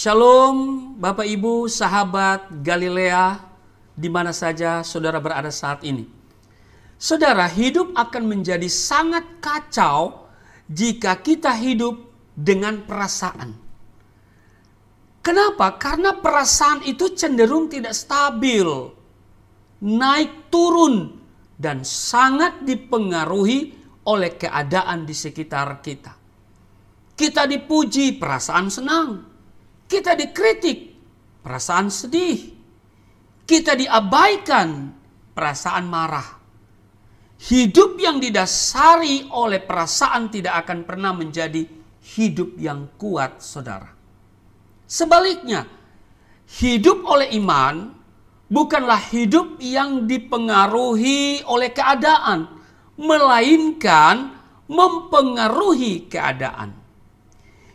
Shalom Bapak Ibu sahabat Galilea di mana saja saudara berada saat ini. Saudara hidup akan menjadi sangat kacau jika kita hidup dengan perasaan. Kenapa? Karena perasaan itu cenderung tidak stabil, naik turun dan sangat dipengaruhi oleh keadaan di sekitar kita. Kita dipuji, perasaan senang kita dikritik, perasaan sedih. Kita diabaikan, perasaan marah. Hidup yang didasari oleh perasaan tidak akan pernah menjadi hidup yang kuat, saudara. Sebaliknya, hidup oleh iman bukanlah hidup yang dipengaruhi oleh keadaan, melainkan mempengaruhi keadaan.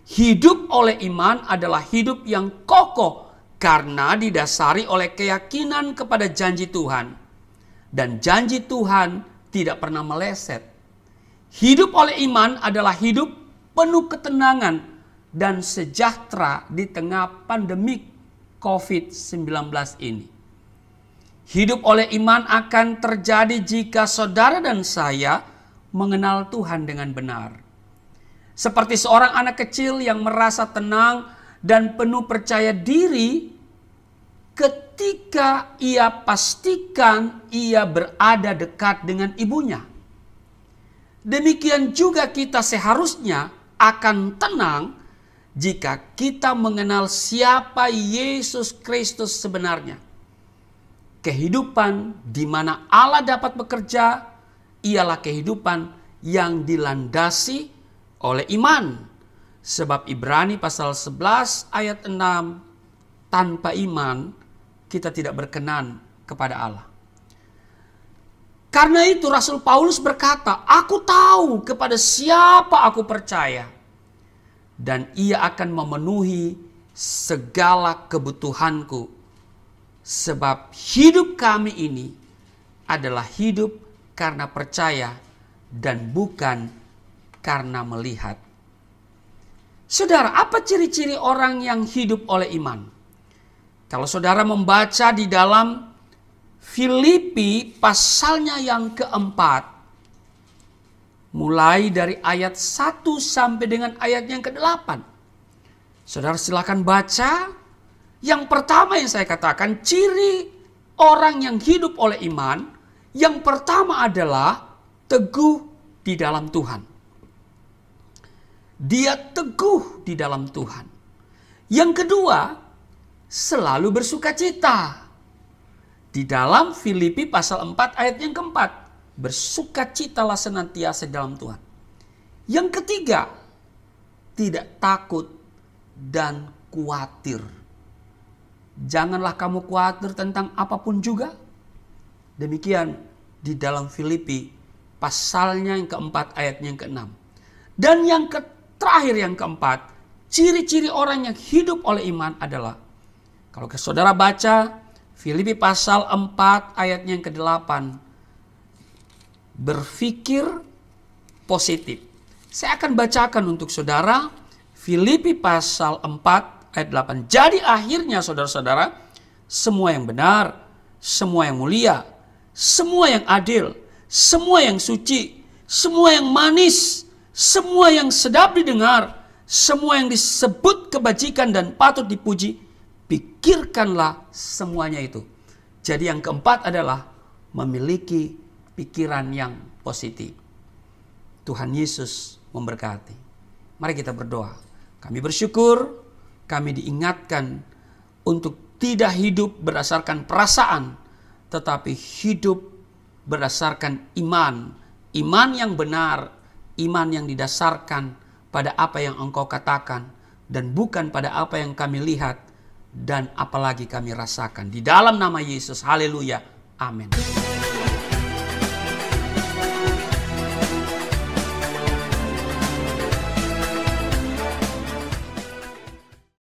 Hidup oleh iman adalah hidup yang kokoh karena didasari oleh keyakinan kepada janji Tuhan. Dan janji Tuhan tidak pernah meleset. Hidup oleh iman adalah hidup penuh ketenangan dan sejahtera di tengah pandemik COVID-19 ini. Hidup oleh iman akan terjadi jika saudara dan saya mengenal Tuhan dengan benar. Seperti seorang anak kecil yang merasa tenang dan penuh percaya diri ketika ia pastikan ia berada dekat dengan ibunya. Demikian juga kita seharusnya akan tenang jika kita mengenal siapa Yesus Kristus sebenarnya. Kehidupan di mana Allah dapat bekerja ialah kehidupan yang dilandasi oleh iman. Sebab Ibrani pasal 11 ayat 6 tanpa iman kita tidak berkenan kepada Allah. Karena itu Rasul Paulus berkata, "Aku tahu kepada siapa aku percaya dan ia akan memenuhi segala kebutuhanku sebab hidup kami ini adalah hidup karena percaya dan bukan karena melihat. Saudara, apa ciri-ciri orang yang hidup oleh iman? Kalau saudara membaca di dalam Filipi pasalnya yang keempat, mulai dari ayat 1 sampai dengan ayat yang ke-8. Saudara silahkan baca. Yang pertama yang saya katakan, ciri orang yang hidup oleh iman, yang pertama adalah teguh di dalam Tuhan dia teguh di dalam Tuhan. Yang kedua, selalu bersuka cita. Di dalam Filipi pasal 4 ayat yang keempat, bersuka citalah senantiasa dalam Tuhan. Yang ketiga, tidak takut dan khawatir. Janganlah kamu khawatir tentang apapun juga. Demikian di dalam Filipi pasalnya yang keempat ayatnya yang keenam. Dan yang ke Terakhir yang keempat, ciri-ciri orang yang hidup oleh iman adalah kalau ke saudara baca Filipi pasal 4 ayatnya yang ke-8 berpikir positif. Saya akan bacakan untuk saudara Filipi pasal 4 ayat 8. Jadi akhirnya saudara-saudara semua yang benar, semua yang mulia, semua yang adil, semua yang suci, semua yang manis, semua yang sedap didengar, semua yang disebut kebajikan dan patut dipuji, pikirkanlah semuanya itu. Jadi yang keempat adalah memiliki pikiran yang positif. Tuhan Yesus memberkati. Mari kita berdoa. Kami bersyukur kami diingatkan untuk tidak hidup berdasarkan perasaan tetapi hidup berdasarkan iman. Iman yang benar, iman yang didasarkan pada apa yang engkau katakan dan bukan pada apa yang kami lihat dan apalagi kami rasakan. Di dalam nama Yesus, haleluya, amin.